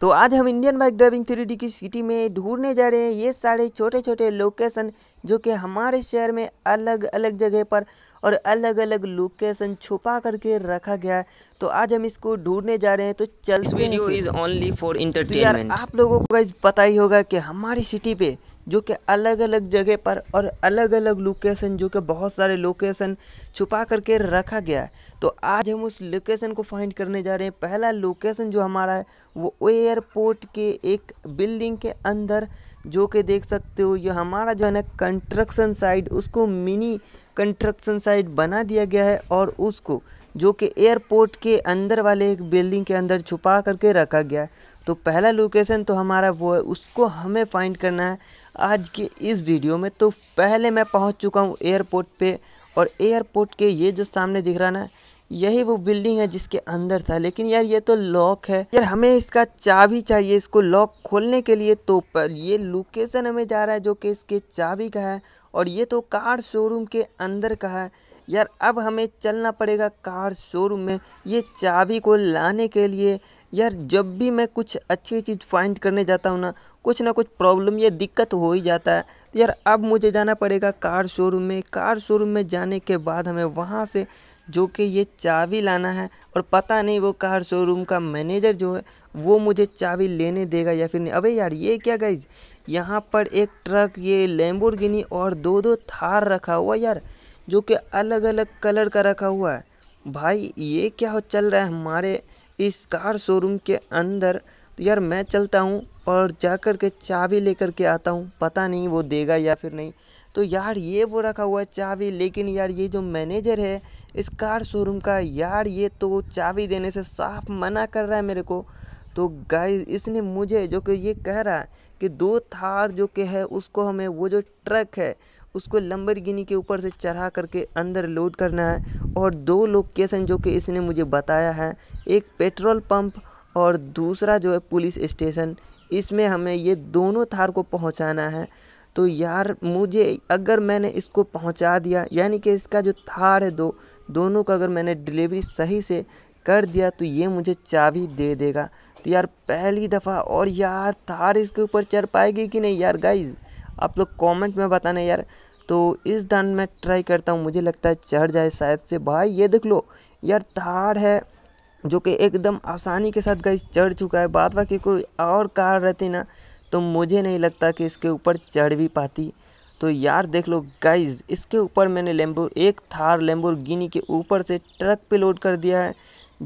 तो आज हम इंडियन बाइक ड्राइविंग थ्री की सिटी में ढूंढने जा रहे हैं ये सारे छोटे छोटे लोकेशन जो कि हमारे शहर में अलग अलग जगह पर और अलग अलग लोकेशन छुपा करके रखा गया है तो आज हम इसको ढूंढने जा रहे हैं तो चलते video is only for entertainment आप लोगों को पता ही होगा कि हमारी सिटी पे जो कि अलग अलग जगह पर और अलग अलग लोकेशन जो कि बहुत सारे लोकेशन छुपा करके रखा गया है तो आज हम उस लोकेशन को फाइंड करने जा रहे हैं पहला लोकेशन जो हमारा है वो एयरपोर्ट के एक बिल्डिंग के अंदर जो कि देख सकते हो ये हमारा जो है ना कंस्ट्रक्शन साइट उसको मिनी कंस्ट्रक्शन साइट बना दिया गया है और उसको जो कि एयरपोर्ट के अंदर वाले एक बिल्डिंग के अंदर छुपा करके रखा गया है तो पहला लोकेशन तो हमारा वो है उसको हमें फाइंड करना है आज के इस वीडियो में तो पहले मैं पहुंच चुका हूं एयरपोर्ट पे और एयरपोर्ट के ये जो सामने दिख रहा ना यही वो बिल्डिंग है जिसके अंदर था लेकिन यार ये तो लॉक है यार हमें इसका चाबी चाहिए इसको लॉक खोलने के लिए तो पर ये लोकेशन हमें जा रहा है जो कि इसके चाबी का है और ये तो कार शोरूम के अंदर का है यार अब हमें चलना पड़ेगा कार शोरूम में ये चाबी को लाने के लिए यार जब भी मैं कुछ अच्छी चीज़ फाइंड करने जाता हूँ ना कुछ ना कुछ प्रॉब्लम या दिक्कत हो ही जाता है तो यार अब मुझे जाना पड़ेगा कार शोरूम में कार शोरूम में जाने के बाद हमें वहाँ से जो कि ये चाबी लाना है और पता नहीं वो कार शोरूम का मैनेजर जो है वो मुझे चाबी लेने देगा या फिर नहीं अबे यार ये क्या गाइज यहाँ पर एक ट्रक ये लेम्बोर्गिनी और दो दो थार रखा हुआ यार जो कि अलग अलग कलर का रखा हुआ है भाई ये क्या हो चल रहा है हमारे इस कार शोरूम के अंदर तो यार मैं चलता हूँ और जा कर के चाबी लेकर के आता हूँ पता नहीं वो देगा या फिर नहीं तो यार ये वो रखा हुआ है चाबी लेकिन यार ये जो मैनेजर है इस कार शोरूम का यार ये तो चाबी देने से साफ मना कर रहा है मेरे को तो गाय इसने मुझे जो कि ये कह रहा है कि दो थार जो कि है उसको हमें वो जो ट्रक है उसको लंबर गिनी के ऊपर से चढ़ा करके अंदर लोड करना है और दो लोकेशन जो कि इसने मुझे बताया है एक पेट्रोल पंप और दूसरा जो है पुलिस स्टेशन इसमें हमें ये दोनों थार को पहुंचाना है तो यार मुझे अगर मैंने इसको पहुंचा दिया यानी कि इसका जो थार है दो दोनों का अगर मैंने डिलीवरी सही से कर दिया तो ये मुझे चाबी दे देगा तो यार पहली दफ़ा और यार थार इसके ऊपर चढ़ पाएगी कि नहीं यार गाइज़ आप लोग कमेंट में बताना यार तो इस दान मैं ट्राई करता हूँ मुझे लगता है चढ़ जाए शायद से भाई ये देख लो यार थार है जो कि एकदम आसानी के साथ गाइस चढ़ चुका है बात बाकी कोई और कार रहती ना तो मुझे नहीं लगता कि इसके ऊपर चढ़ भी पाती तो यार देख लो गाइस इसके ऊपर मैंने लेम्बो एक थार गिनी के ऊपर से ट्रक पे लोड कर दिया है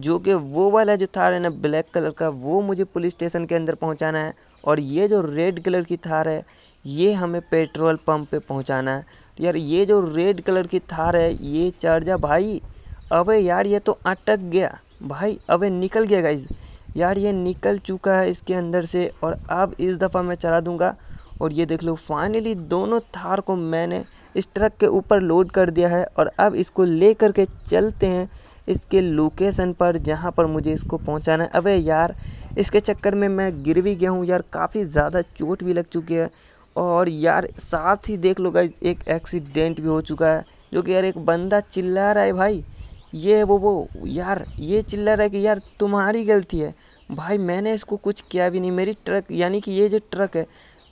जो कि वो वाला जो थार है ना ब्लैक कलर का वो मुझे पुलिस स्टेशन के अंदर पहुंचाना है और ये जो रेड कलर की थार है ये हमें पेट्रोल पंप पे पहुंचाना है तो यार ये जो रेड कलर की थार है ये चार्जर भाई अबे यार ये तो अटक गया भाई अबे निकल गया गाइज यार ये निकल चुका है इसके अंदर से और अब इस दफ़ा मैं चला दूंगा और ये देख लो फाइनली दोनों थार को मैंने इस ट्रक के ऊपर लोड कर दिया है और अब इसको ले कर के चलते हैं इसके लोकेशन पर जहाँ पर मुझे इसको पहुँचाना है अबे यार इसके चक्कर में मैं गिर भी गया हूँ यार काफ़ी ज़्यादा चोट भी लग चुकी है और यार साथ ही देख लो गई एक एक्सीडेंट भी हो चुका है जो कि यार एक बंदा चिल्ला रहा है भाई ये वो वो यार ये चिल्ला रहा है कि यार तुम्हारी गलती है भाई मैंने इसको कुछ किया भी नहीं मेरी ट्रक यानी कि ये जो ट्रक है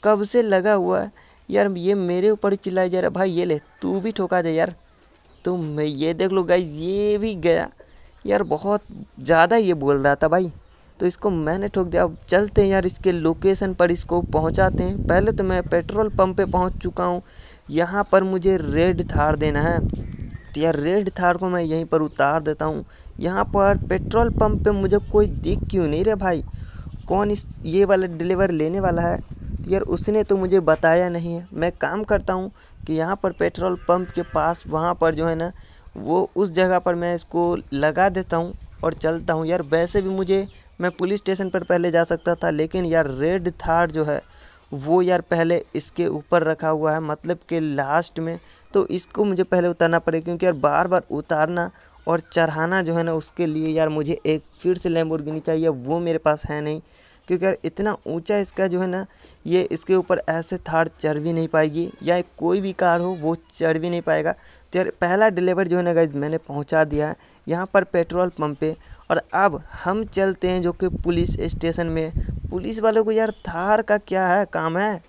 कब से लगा हुआ है यार ये मेरे ऊपर ही चिल्लाया जा रहा है भाई ये ले तू भी ठोका दे यार तुम ये देख लो गाइज ये भी गया यार बहुत ज़्यादा ये बोल रहा था भाई तो इसको मैंने ठोक दिया अब चलते हैं यार इसके लोकेशन पर इसको पहुंचाते हैं पहले तो मैं पेट्रोल पंप पे पहुंच चुका हूं यहाँ पर मुझे रेड थार देना है तो यार रेड थार को मैं यहीं पर उतार देता हूँ यहाँ पर पेट्रोल पंप पे मुझे कोई दिख क्यों नहीं रहा भाई कौन इस ये वाला डिलीवर लेने वाला है तो यार उसने तो मुझे बताया नहीं है मैं काम करता हूँ कि यहाँ पर पेट्रोल पम्प के पास वहाँ पर जो है ना वो उस जगह पर मैं इसको लगा देता हूँ और चलता हूँ यार वैसे भी मुझे मैं पुलिस स्टेशन पर पहले जा सकता था लेकिन यार रेड थार जो है वो यार पहले इसके ऊपर रखा हुआ है मतलब कि लास्ट में तो इसको मुझे पहले उतारना पड़ेगा क्योंकि यार बार बार उतारना और चढ़ाना जो है ना उसके लिए यार मुझे एक फिर से लैम्बोर्गिनी चाहिए वो मेरे पास है नहीं क्योंकि यार इतना ऊंचा इसका जो है ना ये इसके ऊपर ऐसे थार चढ़ भी नहीं पाएगी या कोई भी कार हो वो चढ़ भी नहीं पाएगा तो यार पहला डिलीवर जो है ना गाइज मैंने पहुंचा दिया है यहाँ पर पेट्रोल पंप पे और अब हम चलते हैं जो कि पुलिस स्टेशन में पुलिस वालों को यार थार का क्या है काम है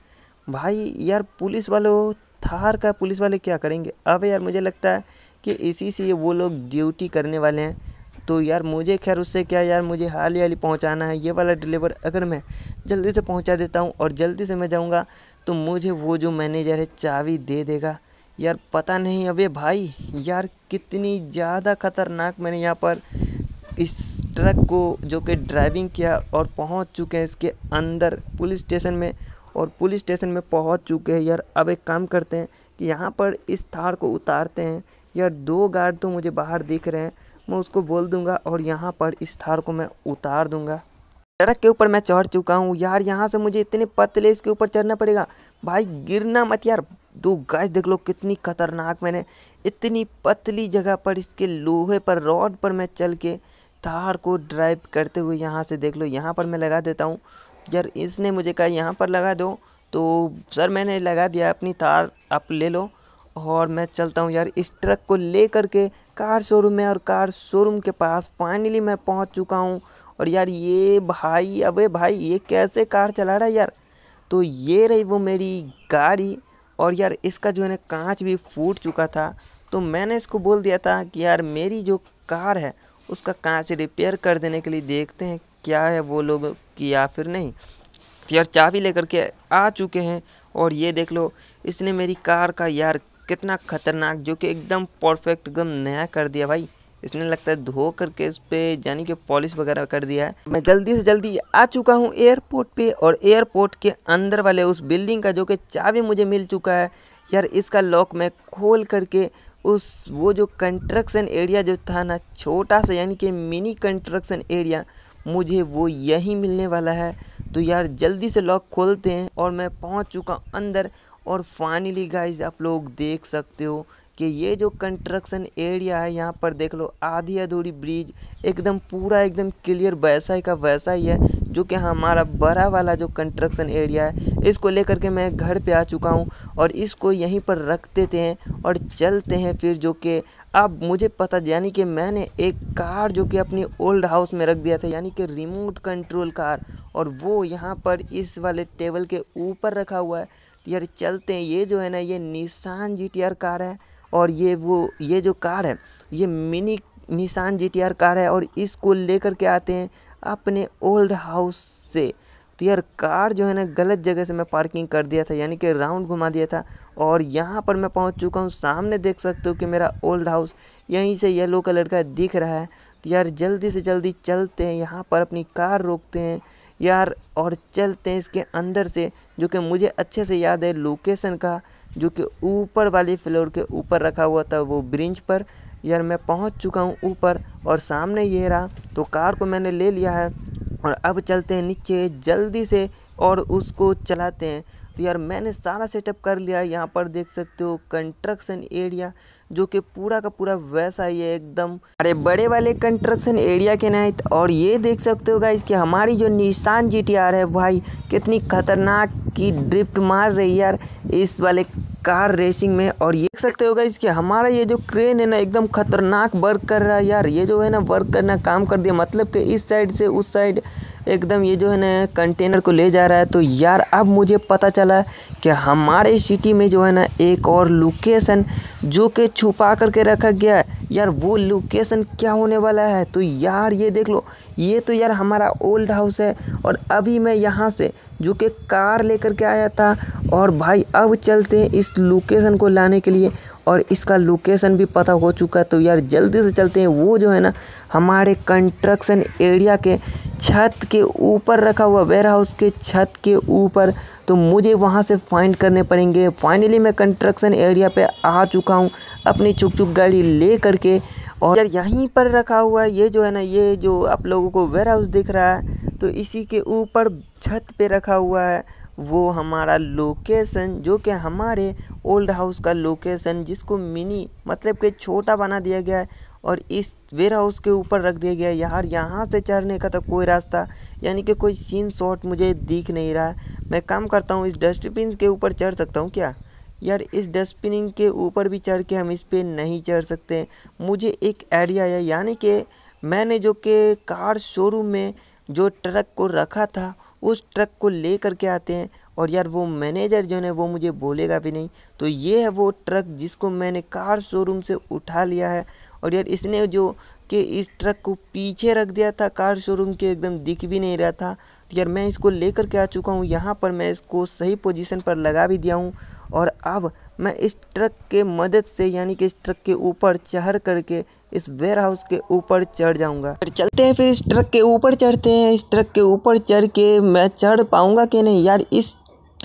भाई यार पुलिस वालों थार का पुलिस वाले क्या करेंगे अब यार मुझे लगता है कि इसी से वो लोग ड्यूटी करने वाले हैं तो यार मुझे खैर उससे क्या यार मुझे हाल ही हाल पहुँचाना है ये वाला डिलीवर अगर मैं जल्दी से पहुँचा देता हूँ और जल्दी से मैं जाऊँगा तो मुझे वो जो मैनेजर है चाबी दे देगा यार पता नहीं अबे भाई यार कितनी ज़्यादा खतरनाक मैंने यहाँ पर इस ट्रक को जो कि ड्राइविंग किया और पहुँच चुके हैं इसके अंदर पुलिस स्टेशन में और पुलिस स्टेशन में पहुँच चुके हैं यार अब एक काम करते हैं कि यहाँ पर इस थार को उतारते हैं यार दो गार्ड तो मुझे बाहर दिख रहे हैं मैं उसको बोल दूंगा और यहाँ पर इस थार को मैं उतार दूंगा सड़क के ऊपर मैं चढ़ चुका हूँ यार यहाँ से मुझे इतने पतले इसके ऊपर चढ़ना पड़ेगा भाई गिरना मत यार दो गैस देख लो कितनी खतरनाक मैंने इतनी पतली जगह पर इसके लोहे पर रॉड पर मैं चल के थार को ड्राइव करते हुए यहाँ से देख लो यहाँ पर मैं लगा देता हूँ यार इसने मुझे कहा यहाँ पर लगा दो तो सर मैंने लगा दिया अपनी थार आप ले लो और मैं चलता हूँ यार इस ट्रक को ले कर के कार शोरूम में और कार शोरूम के पास फाइनली मैं पहुँच चुका हूँ और यार ये भाई अबे भाई ये कैसे कार चला रहा है यार तो ये रही वो मेरी गाड़ी और यार इसका जो है ना कांच भी फूट चुका था तो मैंने इसको बोल दिया था कि यार मेरी जो कार है उसका कांच रिपेयर कर देने के लिए देखते हैं क्या है वो लोग कि या फिर नहीं यार चाबी लेकर के आ चुके हैं और ये देख लो इसने मेरी कार का यार कितना ख़तरनाक जो कि एकदम परफेक्ट एकदम नया कर दिया भाई इसने लगता है धो करके इस पर यानी कि पॉलिश वगैरह कर दिया है मैं जल्दी से जल्दी आ चुका हूँ एयरपोर्ट पे और एयरपोर्ट के अंदर वाले उस बिल्डिंग का जो कि चाबी मुझे मिल चुका है यार इसका लॉक मैं खोल करके उस वो जो कंस्ट्रक्शन एरिया जो था ना छोटा सा यानी कि मिनी कंस्ट्रक्शन एरिया मुझे वो यहीं मिलने वाला है तो यार जल्दी से लॉक खोलते हैं और मैं पहुँच चुका अंदर और फाइनली गाइज आप लोग देख सकते हो कि ये जो कंस्ट्रक्शन एरिया है यहाँ पर देख लो आधी अधूरी ब्रिज एकदम पूरा एकदम क्लियर वैसा ही का वैसा ही है जो कि हमारा बड़ा वाला जो कंस्ट्रक्शन एरिया है इसको लेकर के मैं घर पे आ चुका हूँ और इसको यहीं पर रख देते हैं और चलते हैं फिर जो कि अब मुझे पता यानी कि मैंने एक कार जो कि अपनी ओल्ड हाउस में रख दिया था यानी कि रिमोट कंट्रोल कार और वो यहाँ पर इस वाले टेबल के ऊपर रखा हुआ है यार चलते हैं ये जो है ना ये निशान जी कार है और ये वो ये जो कार है ये मिनी निशान जी कार है और इसको लेकर के आते हैं अपने ओल्ड हाउस से तो यार कार जो है ना गलत जगह से मैं पार्किंग कर दिया था यानी कि राउंड घुमा दिया था और यहाँ पर मैं पहुँच चुका हूँ सामने देख सकते हो कि मेरा ओल्ड हाउस यहीं से येलो कलर का दिख रहा है तो यार जल्दी से जल्दी चलते हैं यहाँ पर अपनी कार रोकते हैं यार और चलते हैं इसके अंदर से जो कि मुझे अच्छे से याद है लोकेसन का जो कि ऊपर वाली फ्लोर के ऊपर रखा हुआ था वो ब्रिंच पर यार मैं पहुंच चुका हूं ऊपर और सामने ये रहा तो कार को मैंने ले लिया है और अब चलते हैं नीचे जल्दी से और उसको चलाते हैं तो यार मैंने सारा सेटअप कर लिया यहाँ पर देख सकते हो कंस्ट्रक्शन एरिया जो कि पूरा का पूरा वैसा ही है एकदम अरे बड़े वाले कंस्ट्रक्शन एरिया के नाइट और ये देख सकते हो गाइस कि हमारी जो निशान जी है भाई कितनी खतरनाक की ड्रिफ्ट मार रही यार इस वाले कार रेसिंग में और ये देख सकते हो गाइस कि हमारा ये जो क्रेन है ना एकदम खतरनाक वर्क कर रहा है यार ये जो है ना वर्क करना काम कर दिया मतलब कि इस साइड से उस साइड एकदम ये जो है ना कंटेनर को ले जा रहा है तो यार अब मुझे पता चला कि हमारे सिटी में जो है ना एक और लोकेशन जो कि छुपा करके रखा गया है यार वो लोकेशन क्या होने वाला है तो यार ये देख लो ये तो यार हमारा ओल्ड हाउस है और अभी मैं यहाँ से जो कि कार लेकर के आया था और भाई अब चलते हैं इस लोकेशन को लाने के लिए और इसका लोकेशन भी पता हो चुका है तो यार जल्दी से चलते हैं वो जो है ना हमारे कंस्ट्रक्शन एरिया के छत के ऊपर रखा हुआ वेयर हाउस के छत के ऊपर तो मुझे वहाँ से फाइंड करने पड़ेंगे फाइनली मैं कंस्ट्रक्शन एरिया पर आ चुका हूँ अपनी चुक चुक गाड़ी ले करके और यार यहीं पर रखा हुआ है ये जो है ना ये जो आप लोगों को वेयर हाउस दिख रहा है तो इसी के ऊपर छत पे रखा हुआ है वो हमारा लोकेशन जो कि हमारे ओल्ड हाउस का लोकेशन जिसको मिनी मतलब कि छोटा बना दिया गया है और इस वेयर हाउस के ऊपर रख दिया गया है यार यहाँ से चढ़ने का तो कोई रास्ता यानी कि कोई सीन शॉट मुझे दिख नहीं रहा है मैं काम करता हूँ इस डस्टबिन के ऊपर चढ़ सकता हूँ क्या यार इस डस्टबिन के ऊपर भी चढ़ के हम इस पर नहीं चढ़ सकते मुझे एक आइडिया है यानी कि मैंने जो कि कार शोरूम में जो ट्रक को रखा था उस ट्रक को ले कर के आते हैं और यार वो मैनेजर जो है वो मुझे बोलेगा भी नहीं तो ये है वो ट्रक जिसको मैंने कार शोरूम से उठा लिया है और यार इसने जो कि इस ट्रक को पीछे रख दिया था कार शोरूम के एकदम दिख भी नहीं रहा था यार मैं इसको लेकर के आ चुका हूँ यहाँ पर मैं इसको सही पोजीशन पर लगा भी दिया हूँ और अब मैं इस ट्रक के मदद से यानी कि इस ट्रक के ऊपर चढ़ करके इस वेयर हाउस के ऊपर चढ़ जाऊंगा चलते हैं फिर इस ट्रक के ऊपर चढ़ते हैं इस ट्रक के ऊपर चढ़ के मैं चढ़ पाऊंगा कि नहीं यार इस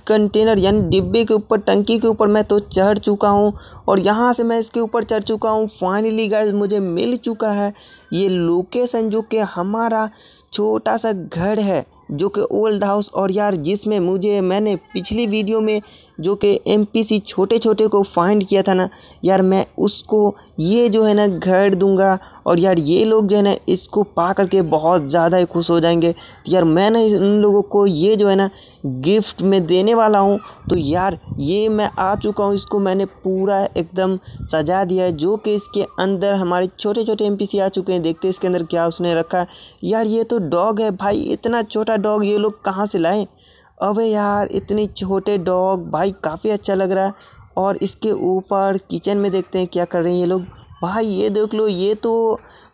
कंटेनर यानी डिब्बे के ऊपर टंकी के ऊपर मैं तो चढ़ चुका हूँ और यहाँ से मैं इसके ऊपर चढ़ चुका हूँ फाइनली गाइज मुझे मिल चुका है ये लोकेशन जो कि हमारा छोटा सा घर है जो कि ओल्ड हाउस और यार जिसमें मुझे मैंने पिछली वीडियो में जो कि एम पी सी छोटे छोटे को फाइंड किया था ना यार मैं उसको ये जो है ना घर दूंगा और यार ये लोग जो है ना इसको पा करके बहुत ज़्यादा ही खुश हो जाएंगे तो यार मैं ना इन लोगों को ये जो है ना गिफ्ट में देने वाला हूँ तो यार ये मैं आ चुका हूँ इसको मैंने पूरा एकदम सजा दिया है जो कि इसके अंदर हमारे छोटे छोटे एम आ चुके हैं देखते इसके अंदर क्या उसने रखा है यार ये तो डॉग है भाई इतना छोटा डॉग ये लोग कहाँ से लाए अबे यार इतनी छोटे डॉग भाई काफ़ी अच्छा लग रहा है और इसके ऊपर किचन में देखते हैं क्या कर रहे हैं ये लोग भाई ये देख लो ये तो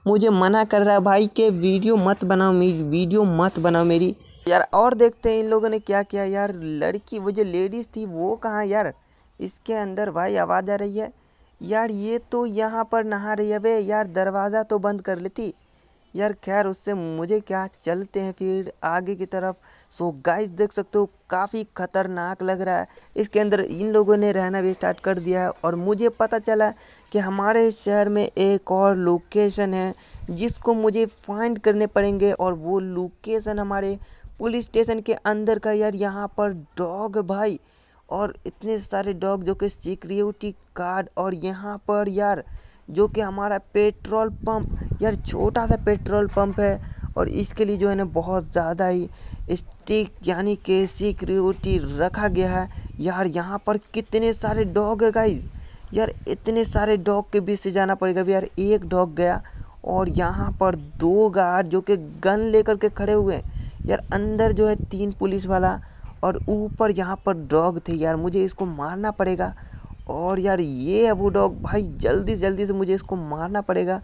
मुझे मना कर रहा है भाई के वीडियो मत बनाओ मेरी वीडियो मत बनाओ मेरी यार और देखते हैं इन लोगों ने क्या किया यार लड़की वो जो लेडीज़ थी वो कहाँ यार इसके अंदर भाई आवाज़ आ रही है यार ये तो यहाँ पर नहा रही है वे यार दरवाज़ा तो बंद कर लेती यार खैर उससे मुझे क्या चलते हैं फिर आगे की तरफ सो गाइस देख सकते हो काफ़ी ख़तरनाक लग रहा है इसके अंदर इन लोगों ने रहना भी स्टार्ट कर दिया है और मुझे पता चला कि हमारे शहर में एक और लोकेशन है जिसको मुझे फाइंड करने पड़ेंगे और वो लोकेशन हमारे पुलिस स्टेशन के अंदर का यार यहाँ पर डॉग भाई और इतने सारे डॉग जो कि सिक्योरिटी गार्ड और यहाँ पर यार जो कि हमारा पेट्रोल पंप यार छोटा सा पेट्रोल पंप है और इसके लिए जो है ना बहुत ज़्यादा ही स्टिक यानी कि सिक्योरिटी रखा गया है यार यहाँ पर कितने सारे डॉग है गाइज यार इतने सारे डॉग के बीच से जाना पड़ेगा यार एक डॉग गया और यहाँ पर दो गार्ड जो कि गन लेकर के खड़े हुए हैं यार अंदर जो है तीन पुलिस वाला और ऊपर यहाँ पर डॉग थे यार मुझे इसको मारना पड़ेगा और यार ये है वो डॉग भाई जल्दी जल्दी से मुझे इसको मारना पड़ेगा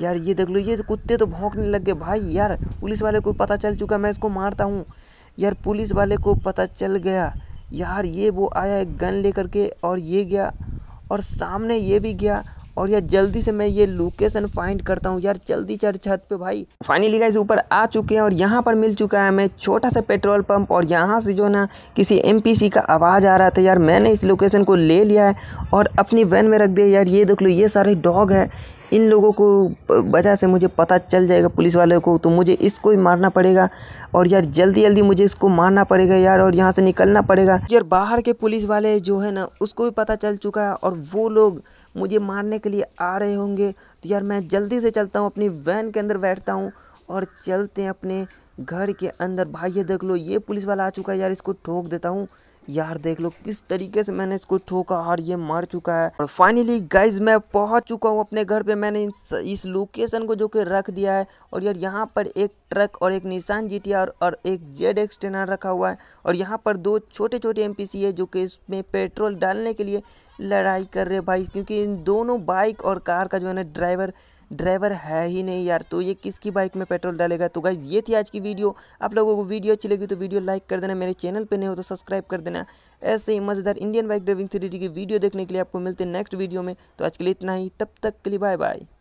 यार ये देख लो ये कुत्ते तो भौंकने लग गए भाई यार पुलिस वाले को पता चल चुका मैं इसको मारता हूँ यार पुलिस वाले को पता चल गया यार ये वो आया एक गन लेकर के और ये गया और सामने ये भी गया और यार जल्दी से मैं ये लोकेशन फाइंड करता हूँ यार जल्दी चढ़ छत पे भाई फाइनली गाइज ऊपर आ चुके हैं और यहाँ पर मिल चुका है हमें छोटा सा पेट्रोल पंप और यहाँ से जो ना किसी एम का आवाज़ आ रहा था यार मैंने इस लोकेशन को ले लिया है और अपनी वैन में रख दिया यार ये देख लो ये सारे डॉग है इन लोगों को वजह से मुझे पता चल जाएगा पुलिस वाले को तो मुझे इसको ही मारना पड़ेगा और यार जल्दी जल्दी मुझे इसको मारना पड़ेगा यार और यहाँ से निकलना पड़ेगा यार बाहर के पुलिस वाले जो है ना उसको भी पता चल चुका है और वो लोग मुझे मारने के लिए आ रहे होंगे तो यार मैं जल्दी से चलता हूँ अपनी वैन के अंदर बैठता हूँ और चलते हैं अपने घर के अंदर भाई ये देख लो ये पुलिस वाला आ चुका है यार इसको ठोक देता हूँ यार देख लो किस तरीके से मैंने इसको ठोका और ये मर चुका है और फाइनली गाइज मैं पहुँच चुका हूँ अपने घर पे मैंने इस लोकेशन को जो कि रख दिया है और यार यहाँ पर एक ट्रक और एक निशान जी और एक जेड एक्स रखा हुआ है और यहाँ पर दो छोटे छोटे एम है जो कि इसमें पेट्रोल डालने के लिए लड़ाई कर रहे भाई क्योंकि इन दोनों बाइक और कार का जो है ना ड्राइवर ड्राइवर है ही नहीं यार तो ये किसकी बाइक में पेट्रोल डालेगा तो गाइज ये थी आज की वीडियो आप लोगों को वीडियो अच्छी लगी तो वीडियो लाइक कर देना मेरे चैनल पर नहीं हो तो सब्सक्राइब कर देना ऐसे ही मज़ेदार इंडियन बाइक ड्राइविंग थ्री की वीडियो देखने के लिए आपको मिलते हैं नेक्स्ट वीडियो में तो आज के लिए इतना ही तब तक के लिए बाय बाय